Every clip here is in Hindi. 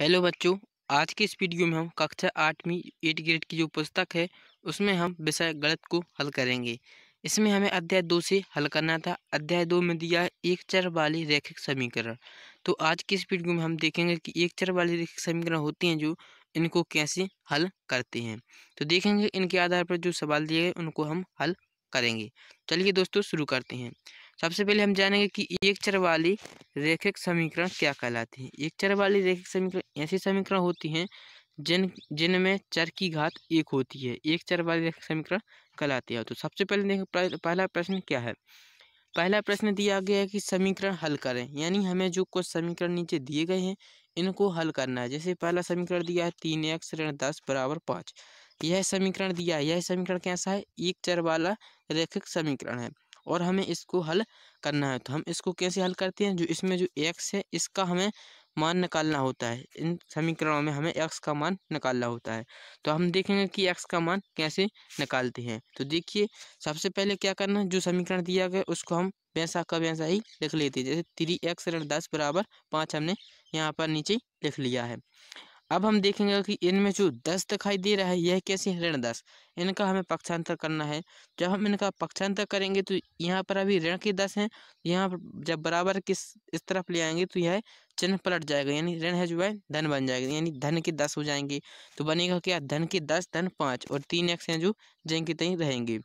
हेलो बच्चों आज की इस वीडियो में हम कक्षा आठवीं एट ग्रेड की जो पुस्तक है उसमें हम विषय गलत को हल करेंगे इसमें हमें अध्याय दो से हल करना था अध्याय दो में दिया है एक चर वाली रेखिक समीकरण तो आज की इस वीडियो में हम देखेंगे कि एक चर वाली रेखिक समीकरण होती हैं जो इनको कैसे हल करते हैं तो देखेंगे इनके आधार पर जो सवाल दिए गए उनको हम हल करेंगे चलिए दोस्तों शुरू करते हैं सबसे पहले हम जानेंगे कि एक चर वाली रेखिक समीकरण क्या कहलाती है एक चर वाली रेखिक समीकरण ऐसी समीकरण होती हैं जिन जिनमें चर की घात एक होती है एक चर वाली रेखिक समीकरण कहलाती है तो सबसे पहले देखें पहला प्रश्न क्या है पहला प्रश्न दिया गया है कि समीकरण हल करें यानी हमें जो कुछ समीकरण नीचे दिए गए हैं इनको हल करना है जैसे पहला समीकरण दिया है तीन एक्स ऋण दस बराबर पाँच यह समीकरण दिया है यह समीकरण कैसा है एक चर वाला रेखिक समीकरण है और हमें इसको हल करना है तो हम इसको कैसे हल करते हैं जो इसमें जो एक्स है इसका हमें मान निकालना होता है इन समीकरणों में हमें एक्स का मान निकालना होता है तो हम देखेंगे कि एक्स का मान कैसे निकालते हैं तो देखिए सबसे पहले क्या करना है जो समीकरण दिया गया उसको हम वैसा का वैसा ही लिख लेते हैं जैसे थ्री एक्स ऋण दस बराबर पाँच हमने यहाँ पर नीचे लिख लिया है अब हम देखेंगे कि इनमें जो दस दिखाई दे रहा है यह कैसे है ऋण दस इनका हमें पक्षांतर करना है जब हम इनका पक्षांतर करेंगे तो यहाँ पर अभी ऋण के दस हैं यहाँ पर जब बराबर किस इस तरफ ले आएंगे तो यह चिन्ह पलट जाएगा यानी ऋण है जो है धन बन जाएगा यानी धन के दस हो जाएंगे तो बनेगा क्या धन के दस धन पाँच और तीन एक्स हैं जो जिनके के तय रहेंगे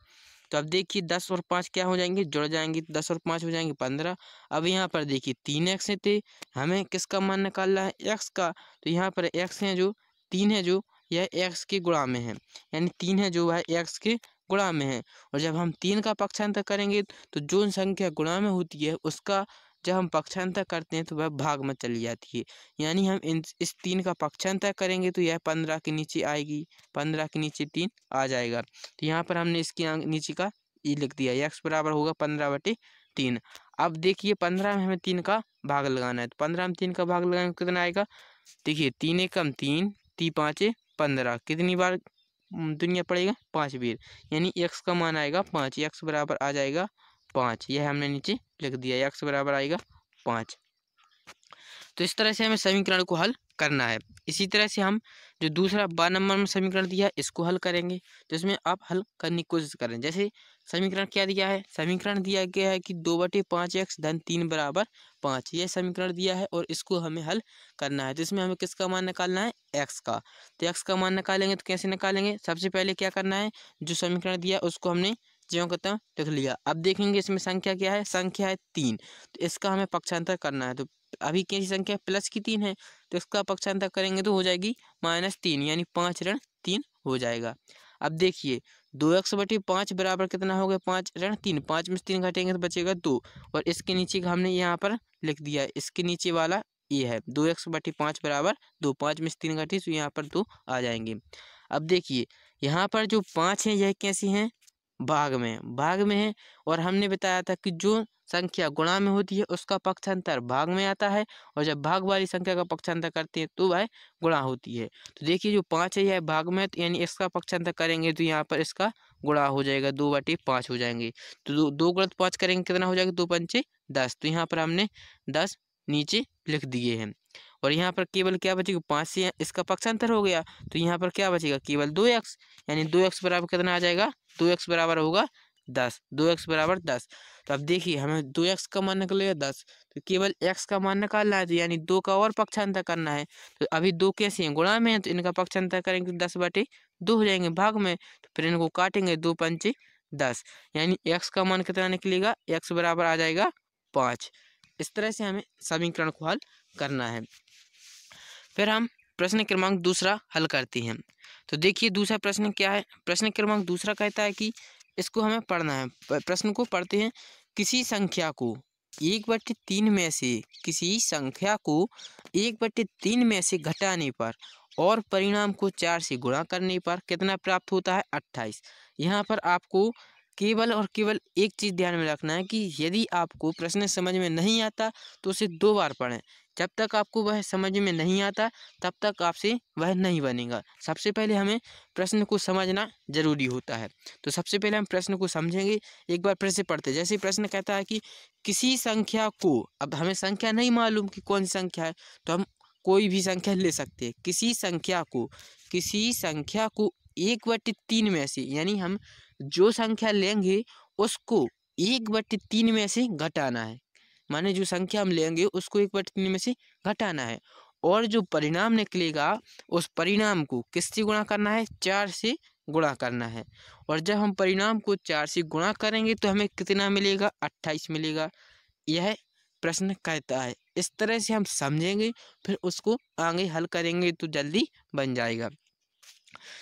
तो अब देखिए दस और पाँच क्या हो जाएंगे जुड़ जाएंगे तो दस और पाँच हो जाएंगे पंद्रह अब यहाँ पर देखिए तीन एक्स हैं थे तो हमें किसका मान निकालना है एक्स का तो यहाँ पर एक्स हैं जो तीन है जो यह एक्स के गुणा में है यानी तीन है जो वह एक्स के गुणा में है और जब हम तीन का पक्षांतर करेंगे तो जो संख्या गुणा में होती है उसका जब हम पक्षांतर करते हैं तो वह भाग में चली जाती है यानी हम इन इस तीन का पक्षांतर करेंगे तो यह पंद्रह के नीचे आएगी पंद्रह के नीचे तीन आ जाएगा तो यहाँ पर हमने इसके नीचे का ई e लिख दिया एक्स बराबर होगा पंद्रह बटे तीन अब देखिए पंद्रह में हमें तीन का भाग लगाना है तो पंद्रह में तीन का भाग लगाएंगे तो कितना आएगा देखिए तीन एकम तीन ती पाँचे पंद्रह कितनी बार दुनिया पड़ेगा पाँच बीर यानी एक्स का मान आएगा पाँच एक्स बराबर आ जाएगा पाँच यह हमने नीचे लिख दिया एक्स बराबर आएगा पाँच तो इस तरह से हमें समीकरण को हल करना है इसी तरह से हम जो दूसरा बार नंबर में समीकरण दिया है इसको हल करेंगे तो इसमें आप हल करने की कोशिश करें जैसे समीकरण क्या दिया है समीकरण दिया गया है कि दो बटे पाँच एक्स धन तीन बराबर पाँच यह समीकरण दिया है और इसको हमें हल करना है तो इसमें हमें किसका मान निकालना है एक्स का तो एक्स का मान निकालेंगे तो कैसे निकालेंगे सबसे पहले क्या करना है जो समीकरण दिया उसको हमने ज्यों कहते तो हैं लिख लिया अब देखेंगे इसमें संख्या क्या है संख्या है तीन तो इसका हमें पक्षांतर करना है तो अभी कैसी संख्या प्लस की तीन है तो इसका पक्षांतर करेंगे तो हो जाएगी माइनस तीन यानी पाँच ऋण तीन हो जाएगा अब देखिए दो एक्स बटे पाँच बराबर कितना हो गया पाँच ऋण तीन पाँच में तीन घटेंगे तो बचेगा दो और इसके नीचे का हमने यहाँ पर लिख दिया इसके नीचे वाला ये है दो एक्स बटे पाँच बराबर दो पाँच में तीन घटी तो यहाँ पर दो आ जाएंगे अब देखिए यहाँ पर जो पाँच हैं यह कैसी हैं भाग में भाग में है और हमने बताया था कि जो संख्या गुणा में होती है उसका पक्षांतर भाग में आता है और जब भाग वाली संख्या का पक्षांतर करते हैं तो वह गुणा होती है तो देखिए जो पाँच है यह भाग में तो यानी इसका पक्षांतर करेंगे तो यहाँ पर इसका गुणा हो जाएगा दो बटे पाँच हो जाएंगे तो दो दो गुणा तो पाँच करेंगे कितना हो जाएगा दो पंचे दस तो यहाँ पर हमने दस नीचे लिख दिए हैं और यहाँ पर केवल क्या बचेगा पाँच से इसका पक्षांतर हो गया तो यहाँ पर क्या बचेगा केवल दो एक्स यानी दो एक्स बराबर कितना आ जाएगा दो एक्स बराबर होगा दस दो एक्स बराबर दस तो अब देखिए हमें दो एक्स का मान निकलेगा दस तो केवल एक्स का मान निकालना है तो यानी दो का और पक्षांतर करना है तो अभी दो कैसे हैं गुणा में है तो इनका पक्षांतर करेंगे तो दस बटे दो हो जाएंगे भाग में तो फिर इनको काटेंगे दो पंचे दस यानी एक्स का मान कितना निकलेगा एक्स बराबर आ जाएगा पाँच इस तरह से हमें समीकरण को हल करना है फिर हम प्रश्न क्रमांक दूसरा हल करते हैं तो देखिए दूसरा प्रश्न क्या है प्रश्न क्रमांक दूसरा कहता है कि इसको हमें पढ़ना है प्रश्न को पढ़ते हैं किसी संख्या को एक बटे तीन में से किसी संख्या को एक बटे तीन में से घटाने पर और परिणाम को चार से गुणा करने पर कितना प्राप्त होता है अट्ठाईस यहाँ पर आपको केवल और केवल एक चीज़ ध्यान में रखना है कि यदि आपको प्रश्न समझ में नहीं आता तो उसे दो बार पढ़ें जब तक आपको वह समझ में नहीं आता तब तक आपसे वह नहीं बनेगा सबसे पहले हमें प्रश्न को समझना जरूरी होता है तो सबसे पहले हम प्रश्न को समझेंगे एक बार फिर से पढ़ते जैसे प्रश्न कहता है कि किसी संख्या को अब हमें संख्या नहीं मालूम कि कौन सी संख्या है तो हम कोई भी संख्या ले सकते हैं किसी संख्या को किसी संख्या को एक बटी तीन में से यानी हम जो संख्या लेंगे उसको एक बट तीन में से घटाना है माने जो संख्या हम लेंगे उसको एक बट तीन में से घटाना है और जो परिणाम निकलेगा उस परिणाम को किससे गुणा करना है चार से गुणा करना है और जब हम परिणाम को चार से गुणा करेंगे तो हमें कितना मिलेगा अट्ठाईस मिलेगा यह प्रश्न कहता है इस तरह से हम समझेंगे फिर उसको आगे हल करेंगे तो जल्दी बन जाएगा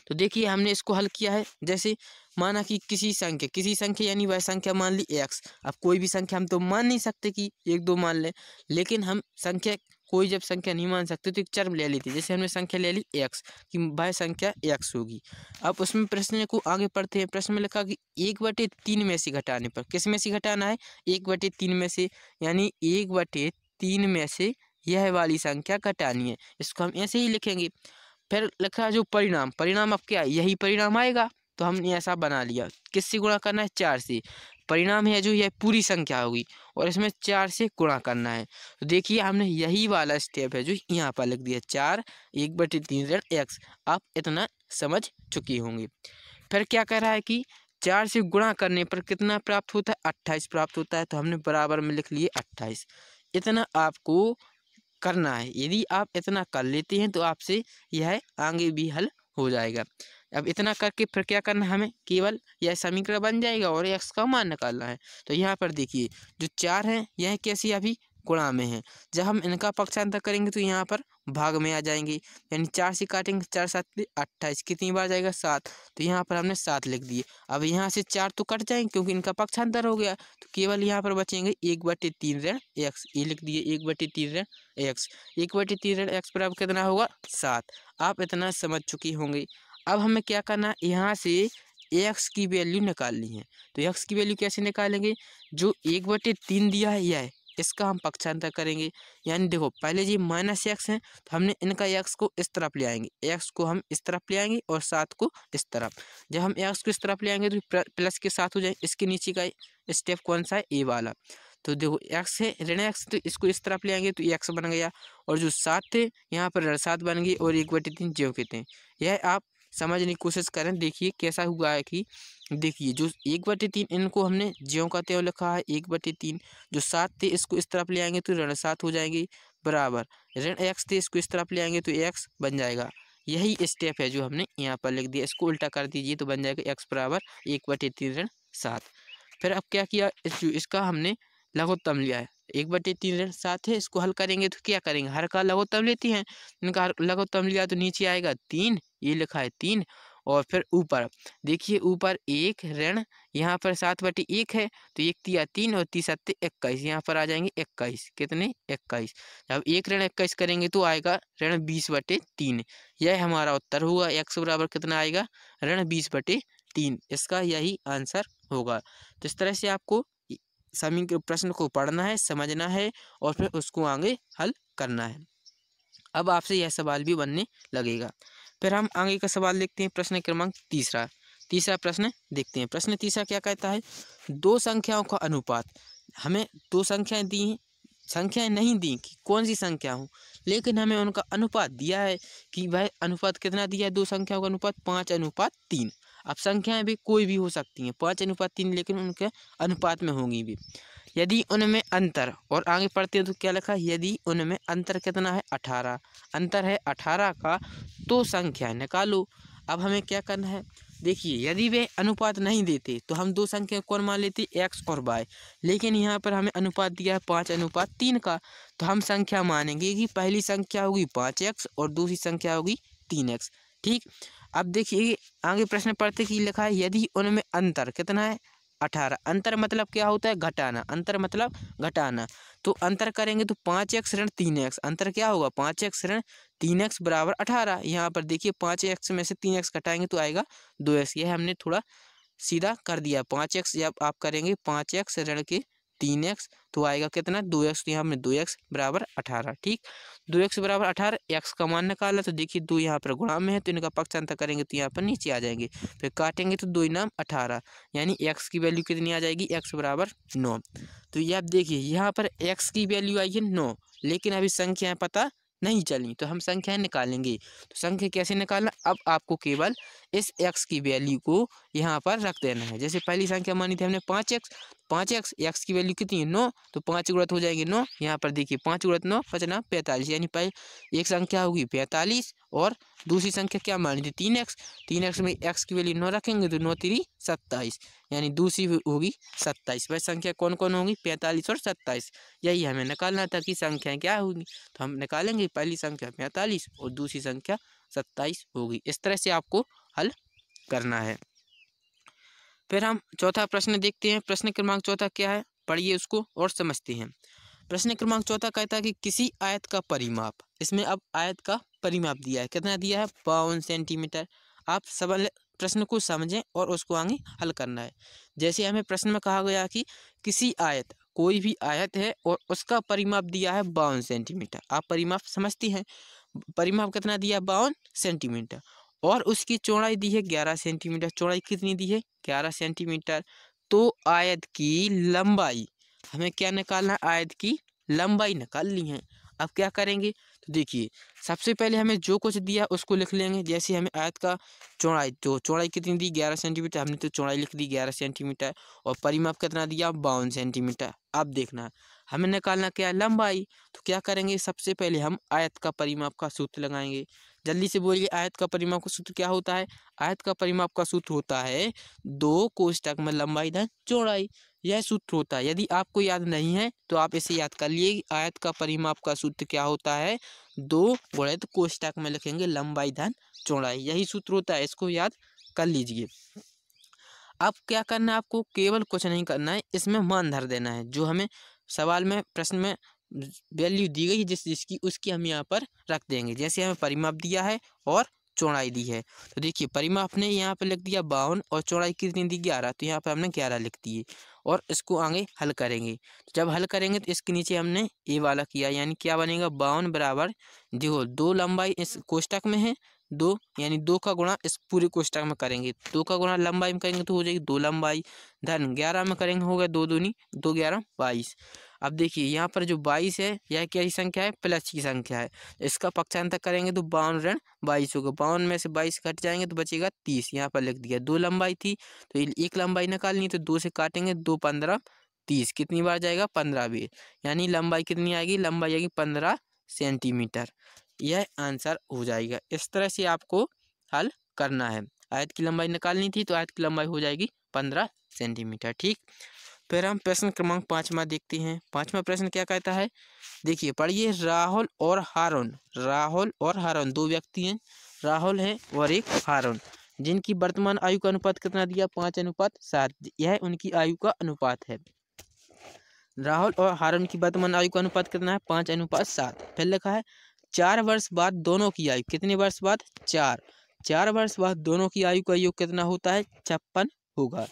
तो देखिए हमने इसको हल किया है जैसे माना कि किसी संख्या किसी संख्या यानी वह संख्या मान ली एक्स अब कोई भी संख्या हम तो मान नहीं सकते कि एक दो मान लें लेकिन हम संख्या कोई जब संख्या नहीं मान सकते तो एक चर्म ले लेते जैसे हमने संख्या ले ली एक्स कि वह संख्या एक्स होगी अब उसमें प्रश्न को आगे पढ़ते हैं प्रश्न में लिखा कि एक बटे तीन में से घटाने पर किस में से घटाना है एक बटे तीन में से यानी एक बटे तीन में से यह वाली संख्या घटानी है इसको हम ऐसे ही लिखेंगे फिर लिखा जो परिणाम परिणाम अब क्या यही परिणाम आएगा तो हमने ऐसा बना लिया किससे गुणा करना है चार से परिणाम है जो यह पूरी संख्या होगी और इसमें चार से गुणा करना है तो देखिए हमने यही वाला स्टेप है जो यहाँ पर लिख दिया चार एक बटे तीन ऋण एक्स आप इतना समझ चुके होंगे फिर क्या कह रहा है कि चार से गुणा करने पर कितना प्राप्त होता है अट्ठाईस प्राप्त होता है तो हमने बराबर में लिख लिए अट्ठाईस इतना आपको करना है यदि आप इतना कर लेते हैं तो आपसे यह आगे भी हल हो जाएगा अब इतना करके फिर क्या करना हमें केवल यह समीकरण बन जाएगा और एक्स का मान निकालना है तो यहाँ पर देखिए जो चार हैं यह कैसी अभी गुणा में है जब हम इनका पक्षांतर करेंगे तो यहाँ पर भाग में आ जाएंगे यानी चार से काटेंगे चार सात अट्ठाईस कितनी बार जाएगा सात तो यहाँ पर हमने सात लिख दिए अब यहाँ से चार तो कट जाएंगे क्योंकि इनका पक्षांतर हो गया तो केवल यहाँ पर बचेंगे एक बटे तीन ऋण एक्स ये लिख दिए एक बटे तीन ऋण एक्स एक बटे तीन ऋण एक्स पर अब कितना होगा सात आप इतना समझ चुकी होंगे अब हमें क्या करना है यहाँ से एक्स की वैल्यू निकालनी है तो एक्स की वैल्यू कैसे निकालेंगे जो एक बटे तीन दिया है यह इसका हम पक्षांतर करेंगे यानी देखो पहले जी माइनस एक्स है तो हमने इनका एक्स को इस तरफ ले आएंगे एक्स को हम इस तरफ ले आएंगे और सात को इस तरफ जब हम एक्स को इस तरफ ले आएंगे तो प्लस के साथ हो जाए इसके नीचे का स्टेप कौन सा है ए वाला तो देखो एक्स है ऋण एक्स तो इसको इस तरफ ले आएंगे तो एक्स बन गया और जो सात थे यहाँ पर ऋण सात बन गए और एक बटे तीन जो के थे यह आप समझने की कोशिश करें देखिए कैसा हुआ है कि देखिए जो एक बटे तीन इनको हमने ज्यो का त्यों लिखा है एक बटे तीन जो सात थे इसको इस तरफ ले आएंगे तो ऋण सात हो जाएंगे बराबर ऋण एक्स थे इसको इस तरफ ले आएंगे तो एक्स बन जाएगा यही स्टेप है जो हमने यहाँ पर लिख दिया इसको उल्टा कर दीजिए तो बन जाएगा एक्स बराबर एक बटे तीन ऋण सात फिर अब क्या किया इस इसका हमने लघुत्तम लिया है एक बटे तीन सात है इसको हल करेंगे तो क्या करेंगे हर का लघोत्तम लेती हैं इनका हर लघोत्तम लिया तो नीचे आएगा तीन ये लिखा है तीन और फिर ऊपर देखिए ऊपर एक ऋण यहाँ पर सात बटे एक है तो एक तिया तीन और तीस सत्य इक्कीस यहाँ पर आ जाएंगे इक्कीस कितने इक्कीस जब एक ऋण इक्कीस करेंगे तो आएगा ऋण बीस बटे तीन यह हमारा उत्तर हुआ एक्स बराबर कितना आएगा ऋण बीस बटे तीन इसका यही आंसर होगा तो इस तरह से आपको सभी के प्रश्न को पढ़ना है समझना है और फिर उसको आगे हल करना है अब आपसे यह सवाल भी बनने लगेगा फिर हम आगे का सवाल देखते हैं प्रश्न क्रमांक तीसरा तीसरा प्रश्न देखते हैं प्रश्न तीसरा क्या कहता है दो संख्याओं का अनुपात हमें दो संख्याएं दी हैं संख्याएं नहीं दी कि कौन सी संख्या हो लेकिन हमें उनका अनुपात दिया है कि भाई अनुपात कितना दिया है दो संख्याओं का अनुपात पाँच अनुपात तीन अब संख्याएं भी कोई भी हो सकती हैं पाँच अनुपात तीन लेकिन उनके अनुपात में होंगी भी यदि उनमें अंतर और आगे पढ़ते हैं तो क्या लिखा यदि उनमें अंतर कितना है अठारह अंतर है अठारह का तो संख्या निकालो अब हमें क्या करना है देखिए यदि वे अनुपात नहीं देते तो हम दो संख्या कौन मान लेते एक्स और वाई लेकिन यहाँ पर हमें अनुपात दिया है पाँच अनुपात तीन का तो हम संख्या मानेंगे कि पहली संख्या होगी पाँच एक्स और दूसरी संख्या होगी तीन एक्स ठीक अब देखिए आगे प्रश्न पढ़ते कि लिखा है यदि उनमें अंतर कितना है अठारह अंतर मतलब क्या होता है घटाना अंतर मतलब घटाना तो अंतर करेंगे तो पाँच एक्स ऋण तीन एक्स अंतर क्या होगा पाँच एक्स ऋण तीन एक्स बराबर अठारह यहाँ पर देखिए पाँच एक्स में से तीन एक्स घटाएंगे तो आएगा दो एक्स यह हमने थोड़ा सीधा कर दिया पाँच एक्स जब आप करेंगे पाँच एक्स ऋण के तीन एक्स तो आएगा कितना दो एक्स तो यहाँ में दो एक्स बराबर अठारह ठीक दो एक्स बराबर अठारह एक्स का मान निकाला तो देखिए दो यहाँ पर गुणा में है तो इनका पक्षांतर करेंगे तो यहाँ पर नीचे आ जाएंगे फिर काटेंगे तो दो इनाम अठारह यानी एक्स की वैल्यू कितनी आ जाएगी एक्स बराबर नौ तो ये आप देखिए यहाँ पर एक्स की वैल्यू आई है नौ लेकिन अभी संख्याएँ पता नहीं चलनी तो हम संख्याएं निकालेंगे तो संख्या कैसे निकालना अब आपको केवल इस एक्स की वैल्यू को यहाँ पर रख देना है जैसे पहली संख्या मानी थी हमने पाँच एक्स पाँच एक्स एक्स की वैल्यू कितनी है नौ तो पाँच उड़त हो जाएंगे नौ यहाँ पर देखिए पाँच उड़त नौ पचना पैंतालीस यानी पहले एक संख्या होगी पैंतालीस और दूसरी संख्या क्या मानी थी तीन एक्स तीन एक्स में एक्स की वैल्यू नौ रखेंगे तो नौ तीन सत्ताईस यानी दूसरी होगी सत्ताईस वह संख्या कौन कौन होगी पैंतालीस और सत्ताईस यही हमें निकालना था कि संख्या क्या होगी तो हम निकालेंगे पहली संख्या पैंतालीस और दूसरी संख्या सत्ताईस होगी इस तरह से आपको हल करना है फिर हम चौथा प्रश्न देखते हैं प्रश्न क्रमांक चौथा क्या है पढ़िए उसको और समझते हैं प्रश्न क्रमांक चौथा कहता है कि किसी आयत का परिमाप इसमें अब आयत का परिमाप दिया है कितना दिया है बावन सेंटीमीटर आप सवाल प्रश्न को समझें और उसको आगे हल करना है जैसे हमें प्रश्न में कहा गया कि किसी आयत कोई भी आयत है और उसका परिमाप दिया है बावन सेंटीमीटर आप परिमाप समझती हैं परिमाप कितना दिया बावन सेंटीमीटर और उसकी चौड़ाई दी है ग्यारह सेंटीमीटर चौड़ाई कितनी दी है ग्यारह सेंटीमीटर तो आयत की लंबाई हमें क्या निकालना है आयत की लंबाई निकालनी है अब क्या करेंगे तो देखिए सबसे पहले हमें जो कुछ दिया उसको लिख लेंगे जैसे हमें आयत का चौड़ाई तो चौड़ाई कितनी दी ग्यारह सेंटीमीटर हमने तो चौड़ाई लिख दी ग्यारह सेंटीमीटर और परिमाप कितना दिया बावन सेंटीमीटर अब देखना हमें निकालना क्या लंबाई तो क्या करेंगे सबसे पहले हम आयत का परिमाप का सूत्र लगाएंगे जल्दी से बोलिए आयत का परिमाप का सूत्र क्या होता है आयत का परिमाप का सूत्र होता है दो कोष्टक में लंबाई धन चौड़ाई यह सूत्र होता है यदि आपको याद नहीं है तो आप इसे याद कर लिए आयत का परिमाप का सूत्र क्या होता है दो गुणित कोष्टक में लिखेंगे लंबाई धन चौड़ाई यही सूत्र होता है इसको याद कर लीजिए अब क्या करना है आपको केवल कुछ नहीं करना है इसमें मान धर देना है जो हमें सवाल में प्रश्न में वैल्यू दी गई है जिस जिसकी उसकी हम यहाँ पर रख देंगे जैसे हमें परिमाप दिया है और चौड़ाई दी है तो देखिए परिमाप ने यहाँ पर लिख दिया बावन और चौड़ाई कितनी दी ग्यारह तो यहाँ पर हमने ग्यारह लिख दिए और इसको आगे हल करेंगे तो जब हल करेंगे तो इसके नीचे हमने ए वाला किया यानी क्या बनेगा बावन बराबर देखो दो लंबाई इस कोष्टक में है दो यानी दो का गुणा इस पूरे कोष्टक में करेंगे दो का गुणा लंबाई में करेंगे तो हो जाएगी दो लंबाई धन ग्यारह में करेंगे होगा दो दूनी दो ग्यारह बाईस अब देखिए यहाँ पर जो बाईस है यह क्या संख्या है प्लस की संख्या है इसका पक्षांतर करेंगे तो बावन ऋण बाईस होगा बावन में से बाईस कट जाएंगे तो बचेगा तीस यहाँ पर लिख दिया दो लंबाई थी तो एक लंबाई निकालनी तो दो से काटेंगे दो पंद्रह तीस कितनी बार जाएगा पंद्रह बीस यानी लंबाई कितनी आएगी लंबाई आएगी पंद्रह सेंटीमीटर यह आंसर हो जाएगा इस तरह से आपको हल करना है आयत की लंबाई निकालनी थी तो आयत की लंबाई हो जाएगी पंद्रह सेंटीमीटर ठीक फिर हम प्रश्न क्रमांक पाँचवा देखते हैं पाँचवा प्रश्न क्या कहता है देखिए पढ़िए राहुल और हारून राहुल और हारून दो व्यक्ति हैं राहुल है और एक हारून जिनकी वर्तमान आयु का अनुपात कितना दिया पाँच अनुपात सात यह उनकी आयु का अनुपात है राहुल और हारून की वर्तमान आयु का अनुपात कितना है पाँच अनुपात सात फिर लिखा है चार वर्ष बाद दोनों की आयु कितने वर्ष बाद चार चार वर्ष बाद दोनों की आयु का योग कितना होता है छप्पन होगा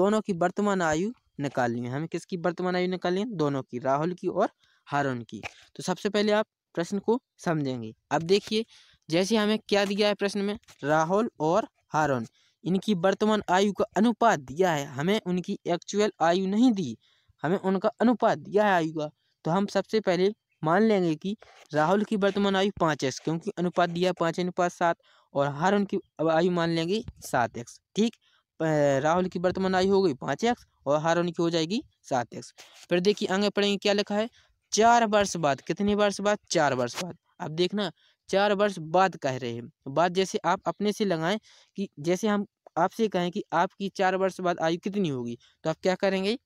दोनों की वर्तमान आयु निकालनी है हमें किसकी वर्तमान आयु निकालनी है दोनों की राहुल की और हारून की तो सबसे पहले आप प्रश्न को समझेंगे अब देखिए जैसे हमें क्या दिया है प्रश्न में राहुल और हारून इनकी वर्तमान आयु का अनुपात दिया है हमें उनकी एक्चुअल आयु नहीं दी हमें उनका अनुपात दिया है आयु का तो हम सबसे पहले मान लेंगे कि राहुल की वर्तमान आयु पाँच एक्स क्योंकि अनुपात दिया है पाँच अनुपात सात और हारून की आयु मान लेंगे सात एक्स ठीक राहुल की वर्तमान आयु हो गई पाँच एक्स और हारून की हो जाएगी सात एक्स फिर देखिए आगे पढ़ेंगे क्या लिखा है चार वर्ष बाद कितने वर्ष बाद चार वर्ष बाद अब देखना चार वर्ष बाद कह रहे हैं बाद जैसे आप अपने से लगाएं कि जैसे हम आपसे कहें कि आपकी चार वर्ष बाद आयु कितनी होगी तो आप क्या करेंगे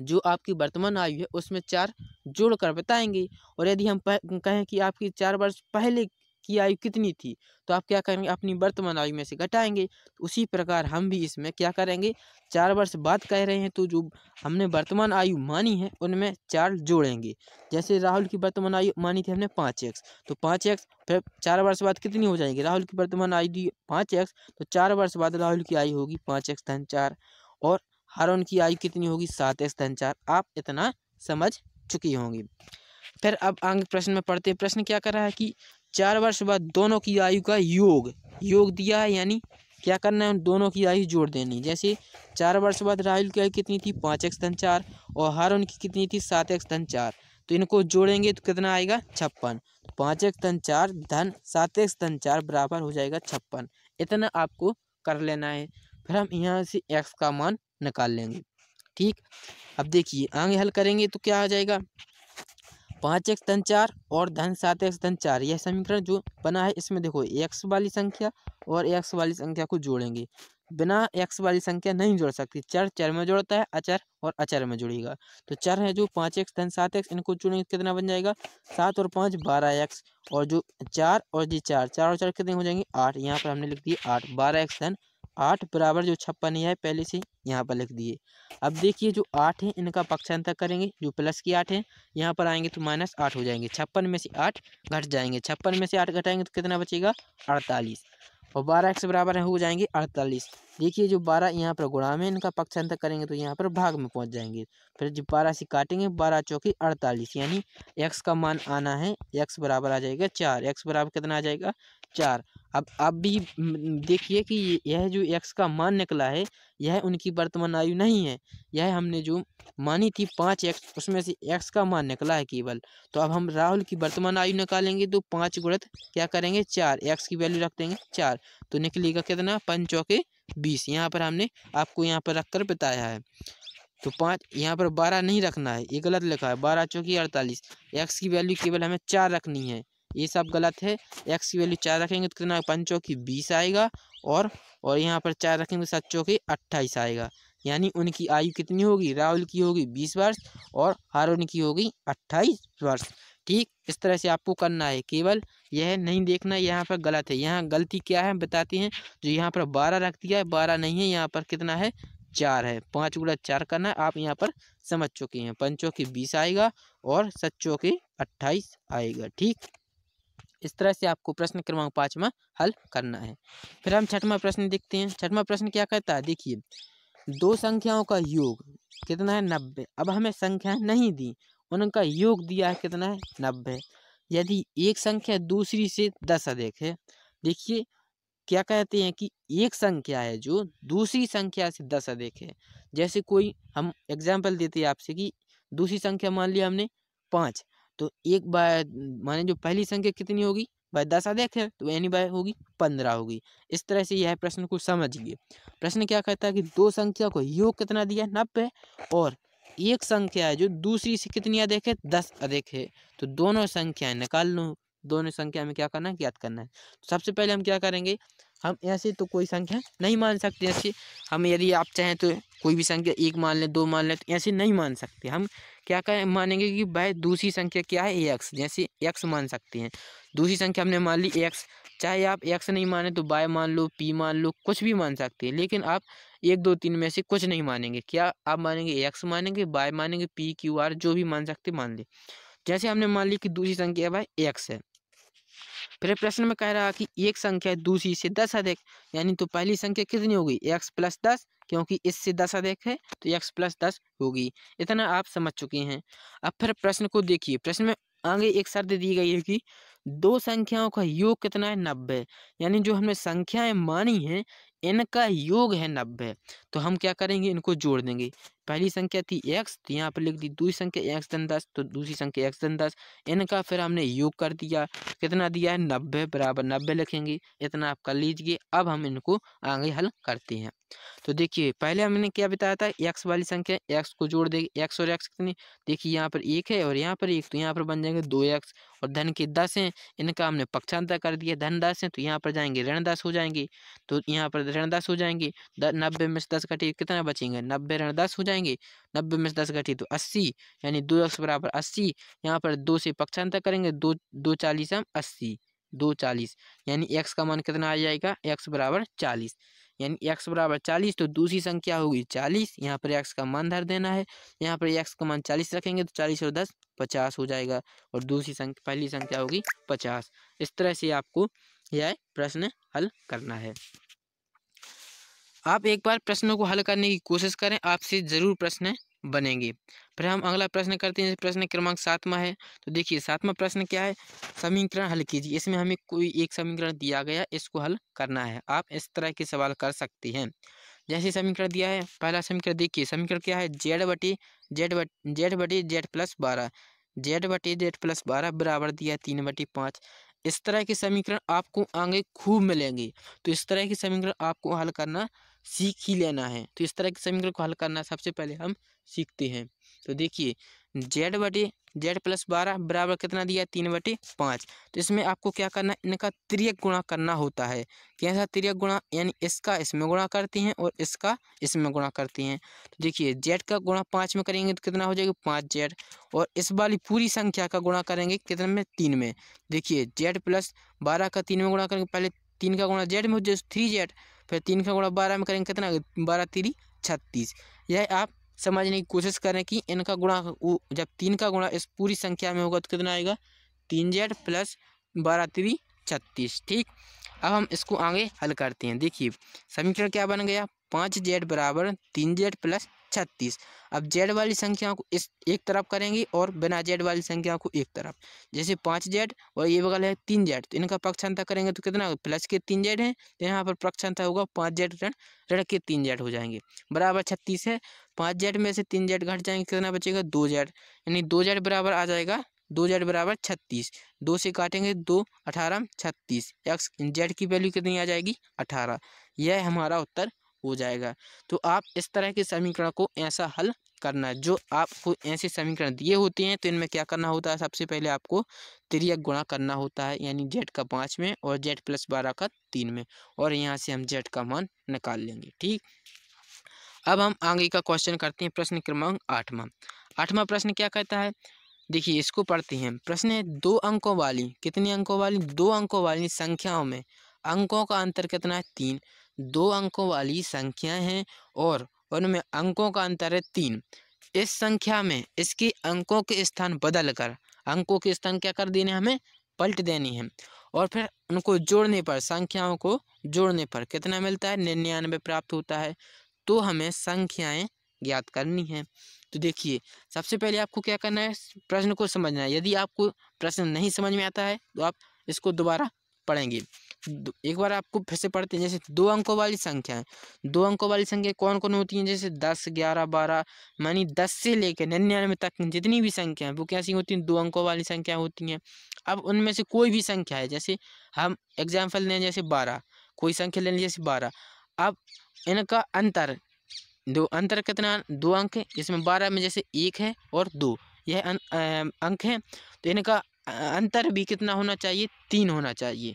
जो आपकी वर्तमान आयु है उसमें चार जोड़ कर बताएंगे और यदि हम कहें कि आपकी चार वर्ष पहले की आयु कितनी थी तो आप क्या करेंगे अपनी वर्तमान आयु में से घटाएंगे तो उसी प्रकार हम भी इसमें क्या करेंगे चार वर्ष बाद कह रहे हैं तो जो हमने वर्तमान आयु मानी है उनमें चार जोड़ेंगे जैसे राहुल की वर्तमान आयु मानी थी हमने पाँच एक्स तो पाँच एक्स फिर चार वर्ष बाद कितनी हो जाएगी राहुल की वर्तमान आयु दी पाँच एक्स तो चार वर्ष बाद राहुल की आयु होगी पाँच एक्स धन चार और हारून की आयु कितनी होगी सात एक्स धन चार आप इतना समझ चुकी होंगी फिर अब आगे प्रश्न में पढ़ते हैं प्रश्न क्या कर रहा है कि चार वर्ष बाद दोनों की आयु का योग योग दिया है यानी क्या करना है उन दोनों की आयु जोड़ देनी जैसे चार वर्ष बाद राहुल की आयु कितनी थी पाँच एक्स धन चार और हारून की कितनी थी सात एक्स धन चार तो इनको जोड़ेंगे तो कितना आएगा छप्पन तो पाँच एक्स धन चार धन सात एक्स धन चार बराबर हो जाएगा छप्पन इतना आपको कर लेना है फिर हम यहाँ से एक्स का मान निकाल लेंगे ठीक अब देखिए आगे हल करेंगे तो क्या आ जाएगा पाँच एक्स धन चार और धन सात एक्स धन चार यह समीकरण जो बना है इसमें देखो एक्स वाली संख्या और एक्स वाली संख्या को जोड़ेंगे बिना एक्स वाली संख्या नहीं जोड़ सकती चर चर में जोड़ता है अचर और अचर में जुड़ेगा तो चर है जो पाँच एक्स धन सात एक्स इनको जोड़ेंगे कितना बन जाएगा सात और पाँच बारह एक्स और जो चार और जी चार चार और चार कितने हो जाएंगे आठ यहाँ पर हमने लिख दिया आठ बारह एक्स धन आठ बराबर जो छप्पन है पहले से यहाँ पर लिख दिए अब देखिए जो आठ है इनका पक्षांतर करेंगे जो प्लस की आठ है यहाँ पर आएंगे तो माइनस आठ हो जाएंगे छप्पन में से आठ घट जाएंगे छप्पन में से आठ घटाएंगे तो कितना बचेगा अड़तालीस और बारह एक्स बराबर हो जाएंगे अड़तालीस देखिए जो बारह यहाँ पर गुणा में इनका पक्षांतर करेंगे तो यहाँ पर भाग में पहुँच जाएंगे फिर जो बारह से काटेंगे बारह चौकी अड़तालीस यानी एक्स का मान आना है एक्स बराबर आ जाएगा चार एक्स बराबर कितना आ जाएगा चार अब अब भी देखिए कि यह जो एक्स का मान निकला है यह उनकी वर्तमान आयु नहीं है यह हमने जो मानी थी पाँच एक्स उसमें से एक्स का मान निकला है केवल तो अब हम राहुल की वर्तमान आयु निकालेंगे तो पाँच गुणत क्या करेंगे चार एक्स की वैल्यू रख देंगे चार तो निकलेगा कितना पंचौके बीस यहाँ पर हमने आपको यहाँ पर रख कर बताया है तो पाँच यहाँ पर बारह नहीं रखना है ये गलत लिखा है बारह चौकी अड़तालीस एक्स की वैल्यू केवल हमें चार रखनी है ये सब गलत है एक्स की वैल्यू चार रखेंगे तो कितना पंचों की बीस आएगा और और यहाँ पर चार रखेंगे तो सच्चों की अट्ठाईस आएगा यानी उनकी आयु कितनी होगी राहुल की होगी बीस वर्ष और हारून की होगी अट्ठाईस वर्ष ठीक इस तरह से आपको करना है केवल यह नहीं देखना यहाँ पर गलत है यहाँ गलती क्या है बताते हैं जो यहाँ पर बारह रख दिया है बारह नहीं है यहाँ पर कितना है चार है पाँच गुड़ा चार करना है आप यहाँ पर समझ चुके हैं पंचों की बीस आएगा और सच्चों की अट्ठाईस आएगा ठीक इस तरह से आपको प्रश्न क्रमांक पाँच में हल करना है फिर हम छठवा प्रश्न देखते हैं छठवा प्रश्न क्या कहता है देखिए दो संख्याओं का योग कितना है नब्बे अब हमें संख्या नहीं दी उनका योग दिया है कितना है नब्बे यदि एक संख्या दूसरी से दस अधिक है देखिए क्या कहते हैं कि एक संख्या है जो दूसरी संख्या से दस अधिक है जैसे कोई हम एग्जाम्पल देते हैं आपसे कि दूसरी संख्या मान लिया हमने पाँच तो एक बाय माने जो पहली संख्या कितनी होगी बाय दस अधिक है तो यानी बाय होगी पंद्रह होगी इस तरह से यह प्रश्न को समझिए प्रश्न क्या कहता है कि दो संख्या को योग कितना दिया है नब्बे और एक संख्या है जो दूसरी से कितनी अधिक है दस अधिक है तो दोनों संख्याएं निकाल लो दोनों संख्या में क्या करना है ज्ञात करना है तो सबसे पहले हम क्या करेंगे हम ऐसे तो कोई संख्या नहीं मान सकते ऐसे हम यदि आप चाहें तो कोई भी संख्या एक मान लें दो मान लें तो ऐसे नहीं मान सकते हम क्या कहें मानेंगे कि भाई दूसरी संख्या क्या है एक्स जैसे एक्स मान सकते हैं दूसरी संख्या हमने मान ली एक्स चाहे आप एक्स नहीं माने तो बाय मान लो पी मान लो कुछ भी मान सकते हैं लेकिन आप एक दो तीन में से कुछ नहीं मानेंगे क्या आप मानेंगे एक्स मानेंगे बाय मानेंगे पी क्यू आर जो भी मान सकते मान लें जैसे हमने मान ली कि दूसरी संख्या भाई एक्स है फिर प्रश्न में कह रहा कि एक संख्या दूसरी से दस अधिक यानी तो पहली संख्या कितनी होगी एक्स प्लस दस क्योंकि इससे दस अधिक है तो एक्स प्लस दस होगी इतना आप समझ चुके हैं अब फिर प्रश्न को देखिए प्रश्न में आगे एक शर्त दी गई है कि दो संख्याओं का योग कितना है नब्बे यानी जो हमने संख्याएं मानी हैं इनका योग है नब्बे तो हम क्या करेंगे इनको जोड़ देंगे पहली संख्या थी एक्स तो यहाँ पर लिख दी दूसरी संख्या एक्स धन दस तो दूसरी संख्या एक्स धन दस इनका फिर हमने योग कर दिया कितना दिया है नब्बे बराबर नब्बे लिखेंगे इतना आप कर लीजिए अब हम इनको आगे हल करते हैं तो देखिए पहले हमने क्या बताया था एक्स वाली संख्या एक्स को जोड़ देगी एक्स और एक्स कितनी देखिए यहाँ पर एक है और यहाँ पर एक तो यहाँ पर बन जाएंगे दो एक्स और धन के दस हैं इनका हमने पक्षांतर कर दिया धन दस हैं तो यहाँ पर जाएंगे ऋण दस हो जाएंगे तो यहाँ पर ऋण दस हो जाएंगे नब्बे में से दस कटे कितना बचेंगे नब्बे ऋण दस हो जाएंगे करेंगे नब्बे में से दस घटी तो अस्सी यानी दो दस बराबर अस्सी यहाँ पर दो से पक्षांतर करेंगे दो दो चालीस हम अस्सी दो चालीस यानी एक्स का मान कितना आ जाएगा एक्स बराबर चालीस यानी एक्स बराबर चालीस तो दूसरी संख्या होगी चालीस यहाँ पर एक्स का मान धर देना है यहाँ पर एक्स का मान चालीस रखेंगे तो चालीस और दस पचास हो जाएगा और दूसरी संख्या पहली संख्या होगी पचास इस तरह से आपको यह प्रश्न हल करना है आप एक बार प्रश्नों को हल करने की कोशिश करें आपसे ज़रूर प्रश्न बनेंगे फिर हम अगला प्रश्न करते हैं प्रश्न क्रमांक सातवा है तो देखिए सातवा प्रश्न क्या है समीकरण हल कीजिए इसमें हमें कोई एक समीकरण दिया गया इसको हल करना है आप इस तरह के सवाल कर सकते हैं जैसे समीकरण दिया है पहला समीकरण देखिए समीकरण क्या है जेड बटी जेड बट जेड बटी जेड प्लस बारह जेड बटी जेड प्लस बारह बराबर दिया तीन बटी पाँच इस तरह के समीकरण आपको आगे खूब मिलेंगे तो इस तरह के समीकरण आपको हल करना सीख ही लेना है तो इस तरह के समीकरण को हल करना सबसे पहले हम सीखते हैं तो देखिए जेड बटे जेड प्लस बारह बराबर कितना दिया तीन बटे पाँच तो इसमें आपको क्या करना है इनका त्रियक गुणा करना होता है कैसा त्रियक गुणा यानी इसका इसमें गुणा करते हैं और इसका इसमें गुणा करते हैं तो देखिए जेड का गुणा पाँच में करेंगे तो कितना हो जाएगा पाँच जेड और इस वाली पूरी संख्या का गुणा करेंगे कितने में तीन में देखिए जेड प्लस बारह का तीन में गुणा करेंगे पहले तीन का गुणा जेड में हो जाए थ्री जेड फिर तीन का गुणा बारह में करेंगे कितना बारह तीरी छत्तीस यह आप समझने की कोशिश करें कि इनका गुणा जब तीन का गुणा इस पूरी संख्या में होगा तो कितना आएगा तीन जेड प्लस बारह तीरी छत्तीस ठीक अब हम इसको आगे हल करते हैं देखिए समीकरण क्या बन गया पाँच जेड बराबर तीन जेड प्लस छत्तीस अब जेड वाली संख्या को इस एक तरफ करेंगे और बिना जेड वाली संख्या को एक तरफ जैसे पाँच जेड और ये बगल है तीन जेड तो इनका पक्षांतर करेंगे तो कितना प्लस के तीन जेड हैं तो यहाँ पर पक्षांतर होगा पाँच जेड ऋण ऋण के तीन जेड हो जाएंगे बराबर छत्तीस है पाँच जेड में से तीन जेड घट जाएंगे कितना बचेगा दो जेड यानी दो जेड बराबर आ जाएगा दो जेड बराबर छत्तीस दो से काटेंगे दो अठारह छत्तीस एक्स जेड की वैल्यू कितनी आ जाएगी अठारह यह हमारा उत्तर हो जाएगा तो आप इस तरह के समीकरण को ऐसा हल करना है जो आपको ऐसे समीकरण दिए होते हैं तो इनमें क्या करना होता है सबसे पहले आपको त्रियक गुणा करना होता है यानी जेड का पाँच में और जेड प्लस बारह का तीन में और यहाँ से हम जेड का मान निकाल लेंगे ठीक अब हम आगे का क्वेश्चन करते हैं प्रश्न क्रमांक आठवां आठवां प्रश्न क्या कहता है देखिए इसको पढ़ते हैं प्रश्न है दो अंकों वाली कितने अंकों वाली दो अंकों वाली संख्याओं में अंकों का अंतर कितना है तीन दो अंकों वाली संख्याएं हैं और उनमें अंकों का अंतर है तीन इस संख्या में इसके अंकों के स्थान बदल कर अंकों के स्थान क्या कर देने हमें पलट देनी है और फिर उनको जोड़ने पर संख्याओं को जोड़ने पर कितना मिलता है निन्यानवे प्राप्त होता है तो हमें संख्याएं ज्ञात करनी है तो देखिए सबसे पहले आपको क्या करना है प्रश्न को समझना है यदि आपको प्रश्न नहीं समझ में आता है तो आप इसको दोबारा पढ़ेंगे एक बार आपको फिर से पढ़ते हैं जैसे दो अंकों वाली संख्याएं दो अंकों वाली संख्या कौन कौन होती हैं जैसे दस ग्यारह बारह मानी दस से लेकर निन्यानवे तक जितनी भी संख्या है वो कैसी होती हैं दो अंकों वाली संख्या होती हैं अब उनमें से कोई भी संख्या है जैसे हम एग्जाम्पल लें जैसे बारह कोई संख्या ले लें जैसे बारह अब इनका अंतर दो अंतर कितना दो अंक है इसमें बारह में जैसे एक है और दो यह अं, अंक है तो इनका अंतर भी कितना होना चाहिए तीन होना चाहिए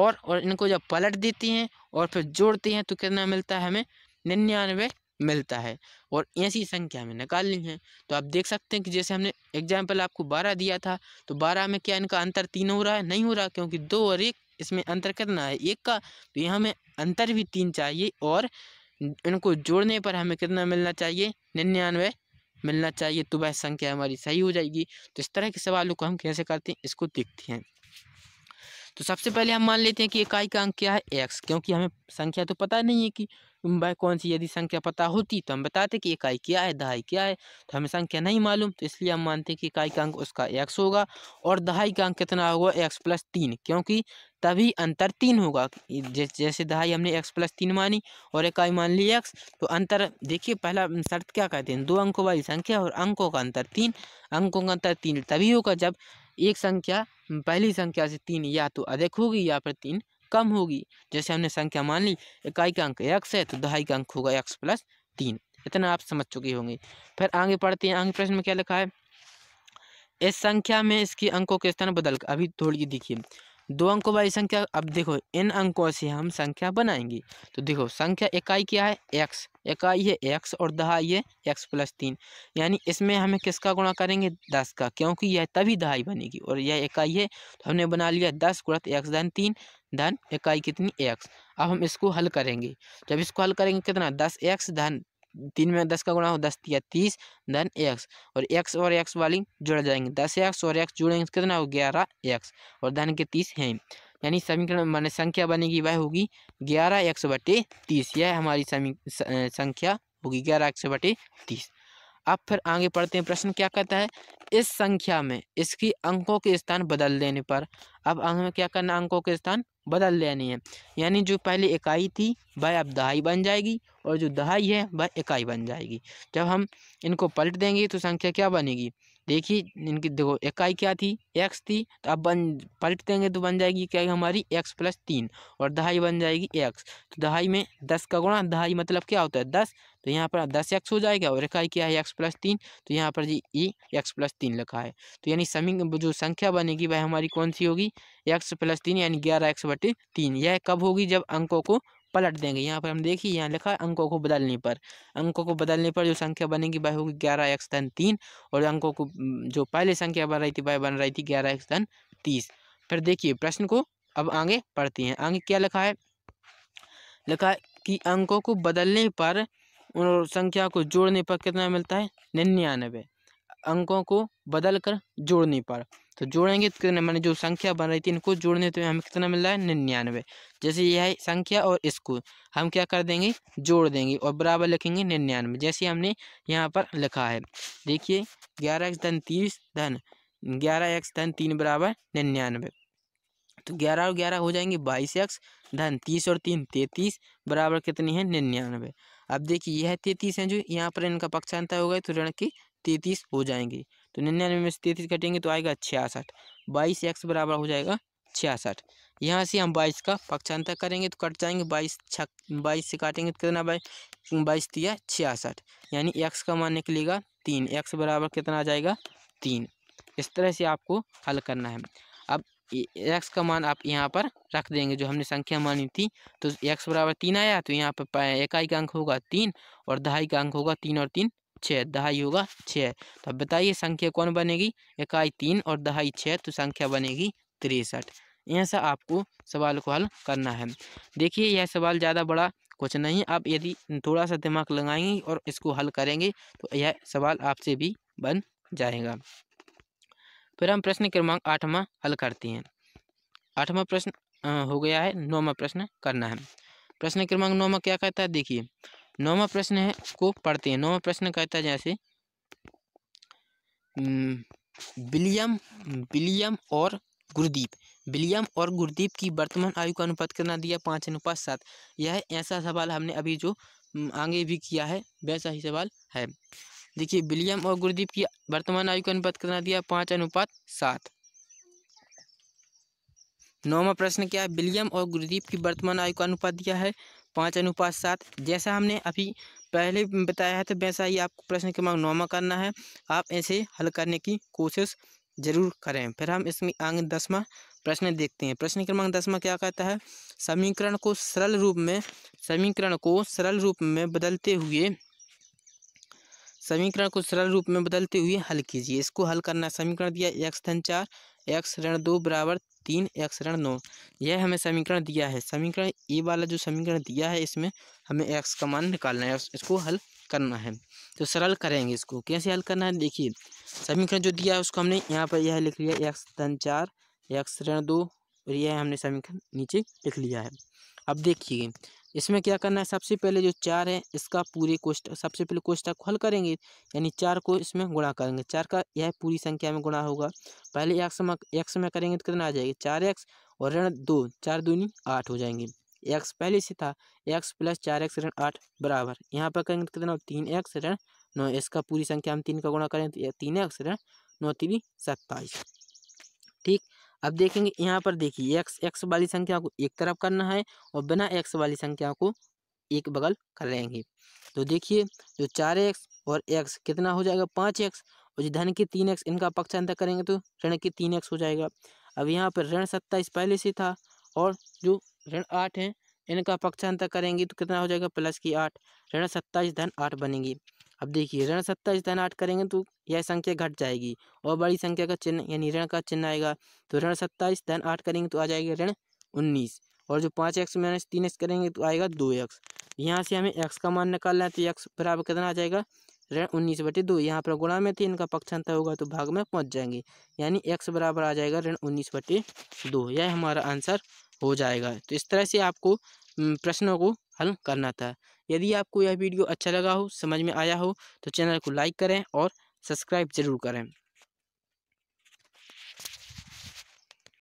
और और इनको जब पलट देती हैं और फिर जोड़ते हैं तो कितना मिलता है हमें निन्यानवे मिलता है और ऐसी संख्या हमें निकालनी है तो आप देख सकते हैं कि जैसे हमने एग्जाम्पल आपको बारह दिया था तो बारह में क्या इनका अंतर तीन हो रहा है नहीं हो रहा क्योंकि दो और एक इसमें अंतर कितना है एक का तो यहाँ में अंतर भी तीन चाहिए और इनको जोड़ने पर हमें कितना मिलना चाहिए निन्यानवे मिलना चाहिए तो वह संख्या हमारी सही हो जाएगी तो इस तरह के सवालों को हम कैसे करते हैं इसको देखते हैं तो सबसे पहले हम मान लेते हैं कि इकाई का अंक क्या है एक्स क्योंकि हमें संख्या तो पता नहीं है कि भाई कौन सी यदि संख्या पता होती तो हम बताते कि इकाई क्या है दहाई क्या है तो हमें संख्या नहीं मालूम तो इसलिए हम मानते हैं कि इकाई का अंक उसका एक्स होगा और दहाई का अंक कितना होगा एक्स प्लस तीन क्योंकि तभी अंतर तीन होगा जैसे दहाई हमने एक्स प्लस तीन मानी और इकाई मान ली एक्स तो अंतर देखिए पहला शर्त क्या कहते हैं दो अंकों वाली संख्या और अंकों का अंतर तीन अंकों का अंतर तीन तभी होगा जब एक संख्या पहली संख्या से तीन या तो अधिक होगी या फिर तीन कम होगी जैसे हमने संख्या मान ली इकाई का अंक एक्स है तो दहाई का अंक होगा एक्स प्लस तीन इतना आप समझ चुके होंगे फिर आगे पढ़ते हैं आगे प्रश्न में क्या लिखा है इस संख्या में इसके अंकों के स्थान बदल अभी थोड़ी देखिए दो अंकों वाली संख्या अब देखो इन अंकों से हम संख्या बनाएंगे तो देखो संख्या इकाई क्या है एक्स इकाई है एक्स और दहाई है एक्स प्लस तीन यानी इसमें हमें किसका गुणा करेंगे दस का क्योंकि यह तभी दहाई बनेगी और यह इकाई है तो हमने बना लिया दस गुणत एक्स धन तीन धन इकाई कितनी एक्स अब हम इसको हल करेंगे जब इसको हल करेंगे कितना दस एक्स धन तीन में दस का गुणा हो दस या तीस देन एक्स और एक्स और एक्स वाली जुड़ जाएंगे दस एक्स और एक्स जुड़ेंगे कितना हो ग्यारह एक्स और धन के तीस हैं यानी समीकरण मान संख्या बनेगी वह होगी ग्यारह एक्स बटे तीस यह हमारी समी संख्या होगी ग्यारह एक्स बटे तीस अब फिर आगे पढ़ते हैं प्रश्न क्या कहता है इस संख्या में इसकी अंकों के स्थान बदल देने पर अब हमें क्या करना अंकों के स्थान बदल देने हैं यानी जो पहले इकाई थी वह अब दहाई बन जाएगी और जो दहाई है वह इकाई बन जाएगी जब हम इनको पलट देंगे तो संख्या क्या बनेगी देखिए इनकी देखो इकाई क्या थी एक्स थी तो अब बन पलट देंगे तो बन जाएगी क्या हमारी एक्स प्लस तीन और दहाई बन जाएगी एक्स तो दहाई में दस का गुणा दहाई मतलब क्या होता है दस तो यहाँ पर दस एक्स हो जाएगा और इकाई क्या है एक्स प्लस तीन तो यहाँ पर जी ई एक्स प्लस तीन लिखा है तो यानी समिंग जो संख्या बनेगी वह हमारी कौन सी होगी एक्स प्लस तीन यानी ग्यारह एक्स बटे तीन यह कब होगी जब अंकों को पलट देंगे यहाँ पर हम देखिए यहाँ लिखा है अंकों को बदलने पर अंकों को बदलने पर जो संख्या बनेगी वह होगी ग्यारह एक्स धन तीन और अंकों को जो पहले संख्या बन रही थी वह बन रही थी ग्यारह एक्स धन तीस फिर देखिए प्रश्न को अब आगे पढ़ते हैं आगे क्या लिखा है लिखा है कि अंकों को बदलने पर और संख्या को जोड़ने पर कितना मिलता है निन्यानवे अंकों को बदल कर जोड़ने पर तो जोड़ेंगे तो कितने मैंने जो संख्या बन रही थी इनको जोड़ने तो हमें कितना मिल रहा है निन्यानवे जैसे यह है संख्या और इसको हम क्या कर देंगे जोड़ देंगे और बराबर लिखेंगे निन्यानवे जैसे हमने यहाँ पर लिखा है देखिए ग्यारह एक्स धन तीस धन ग्यारह एक्स धन तीन बराबर निन्यानवे तो ग्यारह और ग्यारह हो जाएंगे बाईस एक्स धन तीस और तीन तैतीस बराबर कितनी है निन्यानवे अब देखिए यह तैतीस है जो यहाँ पर इनका पक्षांतर हो गए तो ऋण की तैतीस हो जाएंगे तो निन्यानवे में से तैंतीस घटेंगे तो आएगा छियासठ बाईस एक्स बराबर हो जाएगा छियासठ यहाँ से हम बाईस का पक्षांतर करेंगे तो कट जाएंगे बाईस छ बाईस से काटेंगे तो कितना बाई बाईस दिया छियासठ यानी एक्स का मान निकलेगा तीन एक्स बराबर कितना आ जाएगा तीन इस तरह से आपको हल करना है अब एक्स का मान आप यहाँ पर रख देंगे जो हमने संख्या मानी थी तो एक्स बराबर तीन आया तो यहाँ पर इकाई का अंक होगा तीन और दहाई का अंक होगा तीन और तीन छः दहाई होगा छः तो अब बताइए संख्या कौन बनेगी इकाई तीन और दहाई छः तो संख्या बनेगी तिरसठ ऐसा आपको सवाल को हल करना है देखिए यह सवाल ज़्यादा बड़ा कुछ नहीं आप यदि थोड़ा सा दिमाग लगाएंगे और इसको हल करेंगे तो यह सवाल आपसे भी बन जाएगा फिर हम प्रश्न क्रमांक आठवां हल करते हैं आठवां प्रश्न हो गया है नौवा प्रश्न करना है प्रश्न क्रमांक नौवा क्या कहता है देखिए नौवा प्रश्न है को पढ़ते हैं नौवा प्रश्न कहता है जैसे विलियम विलियम और गुरदीप विलियम और गुरुदीप की वर्तमान आयु का अनुपात कितना दिया पाँच अनुपात सात यह ऐसा सवाल हमने अभी जो आगे भी किया है वैसा ही सवाल है देखिए विलियम और गुरदीप की वर्तमान आयु का अनुपात कितना दिया पाँच अनुपात सात नौवा प्रश्न क्या है विलियम और गुरुदीप की वर्तमान आयु का अनुपात दिया है पाँच अनुपात सात जैसा हमने अभी पहले बताया है तो वैसा ही आपको प्रश्न क्रमांक नौवा करना है आप ऐसे हल करने की कोशिश जरूर करें फिर हम इसमें आगे दसवा प्रश्न देखते हैं प्रश्न क्रमांक दसवा क्या कहता है समीकरण को सरल रूप में समीकरण को सरल रूप में बदलते हुए समीकरण को सरल रूप में बदलते हुए हल कीजिए इसको हल करना समीकरण दिया एक्स धन चार एक्स ऋण दो बराबर तीन एक्स ऋण नौ यह हमें समीकरण दिया है समीकरण ए वाला जो समीकरण दिया है इसमें हमें एक्स का मान निकालना है इसको हल करना है तो सरल करेंगे इसको कैसे हल करना है देखिए समीकरण जो दिया है उसको हमने यहाँ पर यह लिख लिया एक्स धन चार एक्स ऋण दो और यह हमने समीकरण नीचे लिख लिया है अब देखिए इसमें क्या करना है सबसे पहले जो चार है इसका पूरे कोष्ट सबसे पहले कोष्टक हल करेंगे यानी चार को इसमें गुणा करेंगे चार का यह पूरी संख्या में गुणा होगा पहले एक्स में एक्स में करेंगे तो कितना आ जाएगा चार एक्स और ऋण दो चार दूनी आठ हो जाएंगे एक्स पहले से था एक्स प्लस चार एक्स ऋण आठ बराबर यहाँ पर करेंगे तो कितना तीन एक्स ऋण नौ इसका पूरी संख्या हम तीन का गुणा करेंगे तो तीन एक्स ऋण नौ तीन सत्ताईस ठीक अब देखेंगे यहाँ पर देखिए एक्स एक्स वाली संख्या को एक तरफ करना है और बिना एक्स वाली संख्या को एक बगल कर लेंगे तो देखिए जो चार एक्स और एक्स कितना हो जाएगा पाँच एक्स और जो धन की तीन एक्स इनका पक्षांतर करेंगे तो ऋण की तीन एक्स हो जाएगा अब यहाँ पर ऋण सत्ताईस पहले से था और जो ऋण आठ है इनका पक्षांतर करेंगे तो कितना हो जाएगा प्लस की आठ ऋण सत्ताईस धन आठ बनेंगी अब देखिए ऋण सत्ता तैनात करेंगे तो यह संख्या घट जाएगी और बड़ी संख्या का चिन्ह यानी ऋण का चिन्ह आएगा तो ऋण सत्ताईस धन आठ करेंगे तो आ जाएगा ऋण उन्नीस और जो पाँच एक्स माइनस तीन एक्स करेंगे तो आएगा दो एक्स यहाँ से हमें एक्स का मान निकालना है तो एक्स बराबर कितना आ जाएगा ऋण उन्नीस बटे दो यहाँ पर गुणा में थे इनका पक्षांतर होगा तो भाग में पहुँच जाएंगे यानी एक्स बराबर आ जाएगा ऋण उन्नीस बटे दो यह हमारा आंसर हो जाएगा तो इस तरह से आपको प्रश्नों को हल करना था यदि आपको यह वीडियो अच्छा लगा हो समझ में आया हो तो चैनल को लाइक करें और सब्सक्राइब जरूर करें